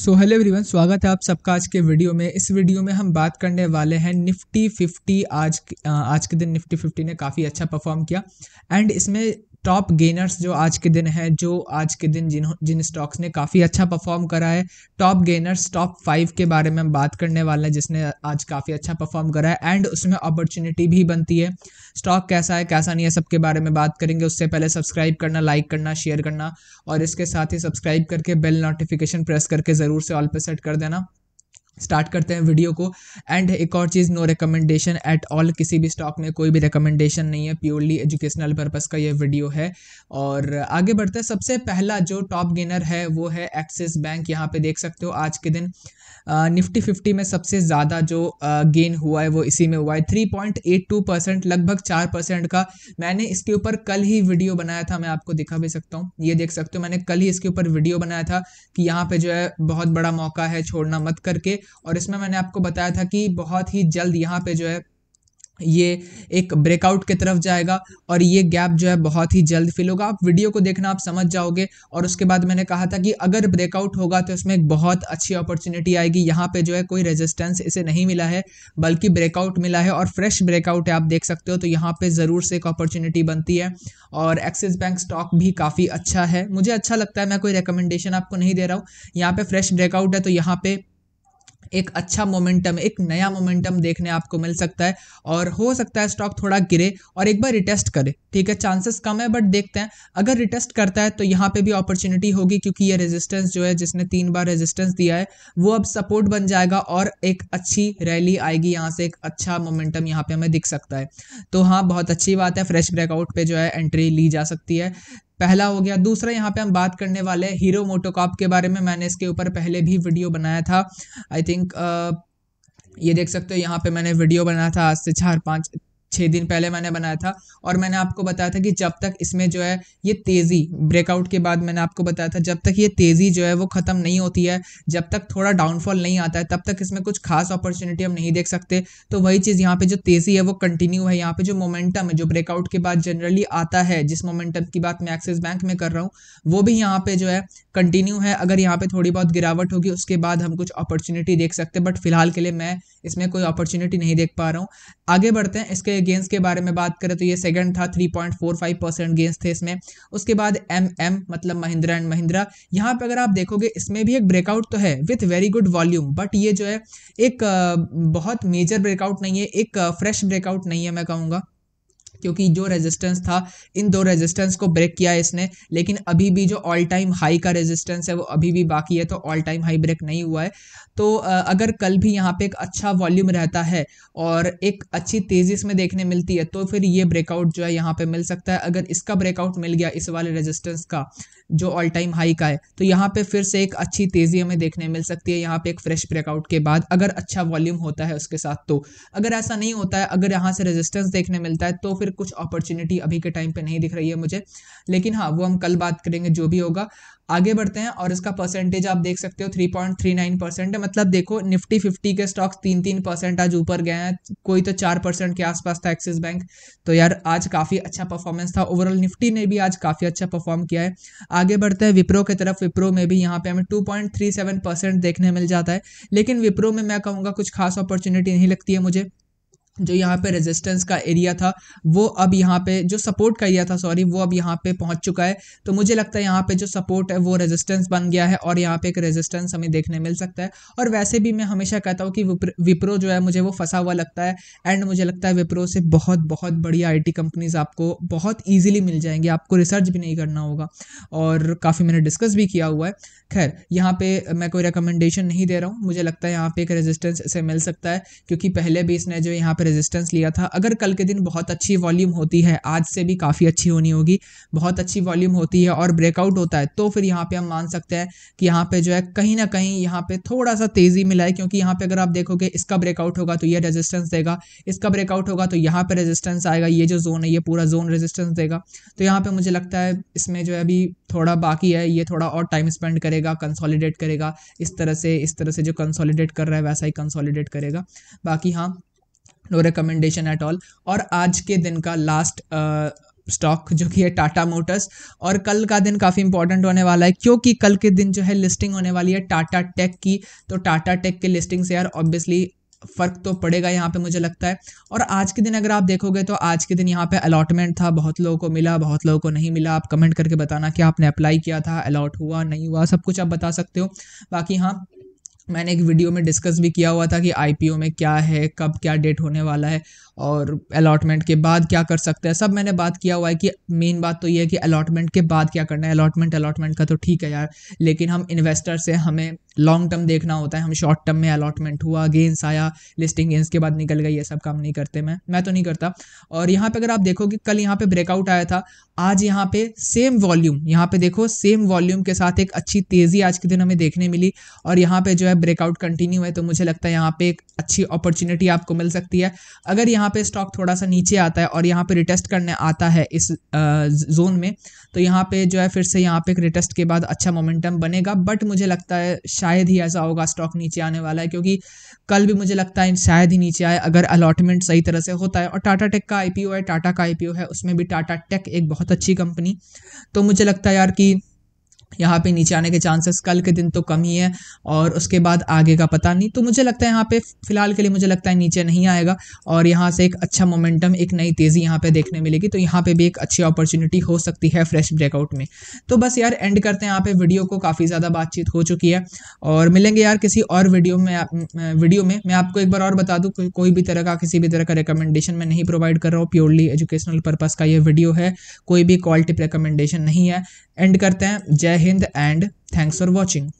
So hello everyone स्वागत है आप सबका आज के वीडियो में इस वीडियो में हम बात करने वाले हैं निफ्टी 50 आज आज के दिन निफ्टी 50 ने काफ़ी अच्छा परफॉर्म किया एंड इसमें टॉप गेनर्स जो आज के दिन है जो आज के दिन जिन जिन स्टॉक्स ने काफ़ी अच्छा परफॉर्म करा है टॉप गेनर्स टॉप फाइव के बारे में हम बात करने वाले हैं जिसने आज काफ़ी अच्छा परफॉर्म करा है एंड उसमें अपॉर्चुनिटी भी बनती है स्टॉक कैसा है कैसा नहीं है सबके बारे में बात करेंगे उससे पहले सब्सक्राइब करना लाइक करना शेयर करना और इसके साथ ही सब्सक्राइब करके बेल नोटिफिकेशन प्रेस करके ज़रूर से ऑल पर सेट कर देना स्टार्ट करते हैं वीडियो को एंड एक और चीज़ नो रिकमेंडेशन एट ऑल किसी भी स्टॉक में कोई भी रिकमेंडेशन नहीं है प्योरली एजुकेशनल पर्पस का ये वीडियो है और आगे बढ़ते हैं सबसे पहला जो टॉप गेनर है वो है एक्सिस बैंक यहाँ पे देख सकते हो आज के दिन निफ्टी फिफ्टी में सबसे ज़्यादा जो गेन हुआ है वो इसी में हुआ है three point eight two percent लगभग चार परसेंट का मैंने इसके ऊपर कल ही वीडियो बनाया था मैं आपको दिखा भी सकता हूँ ये देख सकते हो मैंने कल ही इसके ऊपर वीडियो बनाया था कि यहाँ पर जो है बहुत बड़ा मौका है छोड़ना मत करके और इसमें मैंने आपको बताया था कि बहुत ही जल्द यहाँ पे जो है ये एक ब्रेकआउट की तरफ जाएगा और ये गैप जो है बहुत ही जल्द फिल होगा आप वीडियो को देखना आप समझ जाओगे और उसके बाद मैंने कहा था कि अगर ब्रेकआउट होगा तो इसमें एक बहुत अच्छी अपॉर्चुनिटी आएगी यहाँ पे जो है कोई रेजिस्टेंस इसे नहीं मिला है बल्कि ब्रेकआउट मिला है और फ्रेश ब्रेकआउट है आप देख सकते हो तो यहाँ पर ज़रूर से एक अपॉर्चुनिटी बनती है और एक्सिस बैंक स्टॉक भी काफ़ी अच्छा है मुझे अच्छा लगता है मैं कोई रिकमेंडेशन आपको नहीं दे रहा हूँ यहाँ पर फ्रेश ब्रेकआउट है तो यहाँ पर एक अच्छा मोमेंटम एक नया मोमेंटम देखने आपको मिल सकता है और हो सकता है स्टॉक थोड़ा गिरे और एक बार रिटेस्ट करे ठीक है चांसेस कम है बट देखते हैं अगर रिटेस्ट करता है तो यहाँ पे भी अपॉर्चुनिटी होगी क्योंकि ये रेजिस्टेंस जो है जिसने तीन बार रेजिस्टेंस दिया है वो अब सपोर्ट बन जाएगा और एक अच्छी रैली आएगी यहाँ से एक अच्छा मोमेंटम यहाँ पे हमें दिख सकता है तो हाँ बहुत अच्छी बात है फ्रेश ब्रेकआउट पे जो है एंट्री ली जा सकती है पहला हो गया दूसरा यहाँ पे हम बात करने वाले हैं हीरो मोटोकॉप के बारे में मैंने इसके ऊपर पहले भी वीडियो बनाया था आई थिंक ये देख सकते हो यहाँ पे मैंने वीडियो बनाया था आज से चार पाँच छः दिन पहले मैंने बनाया था और मैंने आपको बताया था कि जब तक इसमें जो है ये तेज़ी ब्रेकआउट के बाद मैंने आपको बताया था जब तक ये तेज़ी जो है वो ख़त्म नहीं होती है जब तक थोड़ा डाउनफॉल नहीं आता है तब तक इसमें कुछ खास अपॉर्चुनिटी हम नहीं देख सकते तो वही चीज़ यहाँ पे जो तेज़ी है वो कंटिन्यू है यहाँ पे जो मोमेंटम है जो ब्रेकआउट के बाद जनरली आता है जिस मोमेंटम की बात मैं एक्सिस बैंक में कर रहा हूँ वो भी यहाँ पे जो है कंटिन्यू है अगर यहाँ पे थोड़ी बहुत गिरावट होगी उसके बाद हम कुछ अपॉर्चुनिटी देख सकते हैं बट फिलहाल के लिए मैं इसमें कोई अपॉर्चुनिटी नहीं देख पा रहा हूँ आगे बढ़ते हैं इसके गेंस के बारे में बात करें तो ये सेकंड था 3.45 परसेंट गेंस थे इसमें उसके बाद एम एम मतलब महिंद्रा एंड महिंद्रा यहाँ पे अगर आप देखोगे इसमें भी एक ब्रेकआउट तो है with very good volume but ये जो है एक बहुत मेजर ब्रेकआउट नहीं है एक फ्रेश ब्रेकआउट नहीं है मैं कहूँगा क्योंकि जो रेजिस्टेंस था इन दो रेजिस्टेंस को ब्रेक किया इसने लेकिन अभी भी जो ऑल टाइम हाई का रेजिस्टेंस है वो अभी भी बाकी है तो ऑल टाइम हाई ब्रेक नहीं हुआ है तो अगर कल भी यहाँ पे एक अच्छा वॉल्यूम रहता है और एक अच्छी तेज़ी इसमें देखने मिलती है तो फिर ये ब्रेकआउट जो है यहाँ पे मिल सकता है अगर इसका ब्रेकआउट मिल गया इस वाले रेजिस्टेंस का जो ऑल टाइम हाई का है तो यहाँ पे फिर से एक अच्छी तेज़ी हमें देखने मिल सकती है यहाँ पे एक फ्रेश ब्रेकआउट के बाद अगर अच्छा वॉल्यूम होता है उसके साथ तो अगर ऐसा नहीं होता है अगर यहाँ से रेजिस्टेंस देखने मिलता है तो फिर कुछ अपॉर्चुनिटी अभी के टाइम पे नहीं दिख रही है मुझे लेकिन हाँ वो हम कल बात करेंगे जो भी होगा आगे बढ़ते हैं और इसका परसेंटेज आप देख सकते हो three point three nine percent है मतलब देखो निफ्टी फिफ्टी के स्टॉक्स तीन तीन परसेंट आज ऊपर गए हैं कोई तो चार परसेंट के आसपास था एक्सिस बैंक तो यार आज काफ़ी अच्छा परफॉर्मेंस था ओवरऑल निफ्टी ने भी आज काफ़ी अच्छा परफॉर्म किया है आगे बढ़ते हैं विप्रो की तरफ विप्रो में भी यहाँ पे हमें टू देखने मिल जाता है लेकिन विप्रो में मैं कहूँगा कुछ खास अपॉर्चुनिटी नहीं लगती है मुझे जो यहाँ पे रेजिस्टेंस का एरिया था वो अब यहाँ पे जो सपोर्ट का एरिया था सॉरी वो अब यहाँ पे पहुँच चुका है तो मुझे लगता है यहाँ पे जो सपोर्ट है वो रेजिस्टेंस बन गया है और यहाँ पे एक रेजिस्टेंस हमें देखने मिल सकता है और वैसे भी मैं हमेशा कहता हूँ कि विप्रो जो है मुझे वो फंसा हुआ लगता है एंड मुझे लगता है विप्रो से बहुत बहुत बढ़िया आई कंपनीज़ आपको बहुत ईजिली मिल जाएंगी आपको रिसर्च भी नहीं करना होगा और काफ़ी मैंने डिस्कस भी किया हुआ है खैर यहाँ पर मैं कोई रिकमेंडेशन नहीं दे रहा हूँ मुझे लगता है यहाँ पर एक रेजिस्टेंस इसे मिल सकता है क्योंकि पहले भी इसने जो यहाँ पे रेजिस्टेंस लिया था अगर कल के दिन बहुत अच्छी वॉल्यूम होती है आज से भी काफ़ी अच्छी होनी होगी बहुत अच्छी वॉल्यूम होती है और ब्रेकआउट होता है तो फिर यहाँ पे हम मान सकते हैं कि यहाँ पे जो है कहीं ना कहीं यहाँ पे थोड़ा सा तेज़ी मिला है क्योंकि यहाँ पे अगर आप देखोगे इसका ब्रेकआउट होगा तो ये रेजिस्टेंस देगा इसका ब्रेकआउट होगा तो यहाँ पर रेजिस्टेंस आएगा ये जो जोन है ये पूरा जोन रेजिस्टेंस देगा तो यहाँ पर मुझे लगता है इसमें जो है अभी थोड़ा बाकी है ये थोड़ा और टाइम स्पेंड करेगा कंसोलिडेट करेगा इस तरह से इस तरह से जो कंसोलिडेट कर रहा है वैसा ही कंसोलिडेट करेगा बाकी हाँ नो रिकमेंडेशन एट ऑल और आज के दिन का लास्ट स्टॉक uh, जो कि है टाटा मोटर्स और कल का दिन काफ़ी इंपॉर्टेंट होने वाला है क्योंकि कल के दिन जो है लिस्टिंग होने वाली है टाटा टेक की तो टाटा टेक के लिस्टिंग से यार ऑब्वियसली फ़र्क तो पड़ेगा यहाँ पे मुझे लगता है और आज के दिन अगर आप देखोगे तो आज के दिन यहाँ पे अलॉटमेंट था बहुत लोगों को मिला बहुत लोगों को नहीं मिला आप कमेंट करके बताना कि आपने अप्लाई किया था अलॉट हुआ नहीं हुआ सब कुछ आप बता सकते हो बाकी हाँ मैंने एक वीडियो में डिस्कस भी किया हुआ था कि आईपीओ में क्या है कब क्या डेट होने वाला है और अलॉटमेंट के बाद क्या कर सकते हैं सब मैंने बात किया हुआ है कि मेन बात तो ये है कि अलॉटमेंट के बाद क्या करना है अलॉटमेंट अलॉटमेंट का तो ठीक है यार लेकिन हम इन्वेस्टर से हमें लॉन्ग टर्म देखना होता है हम शॉर्ट टर्म में अलॉटमेंट हुआ गेंस आया लिस्टिंग गेंस के बाद निकल गई ये सब काम नहीं करते मैं मैं तो नहीं करता और यहाँ पे अगर आप देखो कि कल यहाँ पे ब्रेकआउट आया था आज यहाँ पे सेम वॉल्यूम यहाँ पे देखो सेम वॉल्यूम के साथ एक अच्छी तेज़ी आज के दिन हमें देखने मिली और यहाँ पे जो है ब्रेकआउट कंटिन्यू है तो मुझे लगता है यहाँ पे एक अच्छी अपॉर्चुनिटी आपको मिल सकती है अगर यहाँ पे स्टॉक थोड़ा सा नीचे आता है और यहाँ पे रिटेस्ट करने आता है इस जोन में तो यहाँ पे जो है फिर से यहाँ पे एक रिटेस्ट के बाद अच्छा मोमेंटम बनेगा बट मुझे लगता है शायद ही ऐसा होगा स्टॉक नीचे आने वाला है क्योंकि कल भी मुझे लगता है शायद ही नीचे आए अगर अलॉटमेंट सही तरह से होता है और टाटा टेक का आई है टाटा का आई है उसमें भी टाटा टेक एक बहुत अच्छी कंपनी तो मुझे लगता है यार कि यहाँ पे नीचे आने के चांसेस कल के दिन तो कम ही है और उसके बाद आगे का पता नहीं तो मुझे लगता है यहाँ पे फिलहाल के लिए मुझे लगता है नीचे नहीं आएगा और यहाँ से एक अच्छा मोमेंटम एक नई तेज़ी यहाँ पे देखने मिलेगी तो यहाँ पे भी एक अच्छी अपॉर्चुनिटी हो सकती है फ्रेश ब्रेकआउट में तो बस यार एंड करते हैं यहाँ पे वीडियो को काफ़ी ज़्यादा बातचीत हो चुकी है और मिलेंगे यार किसी और वीडियो में वीडियो में मैं आपको एक बार और बता दूँ कोई भी तरह का किसी भी तरह का रिकमेंडेशन मैं नहीं प्रोवाइड कर रहा हूँ प्योरली एजुकेशनल पर्पज़ का ये वीडियो है कोई भी क्वालिटी रिकमेंडेशन नहीं है एंड करते हैं जय Hind and thanks for watching.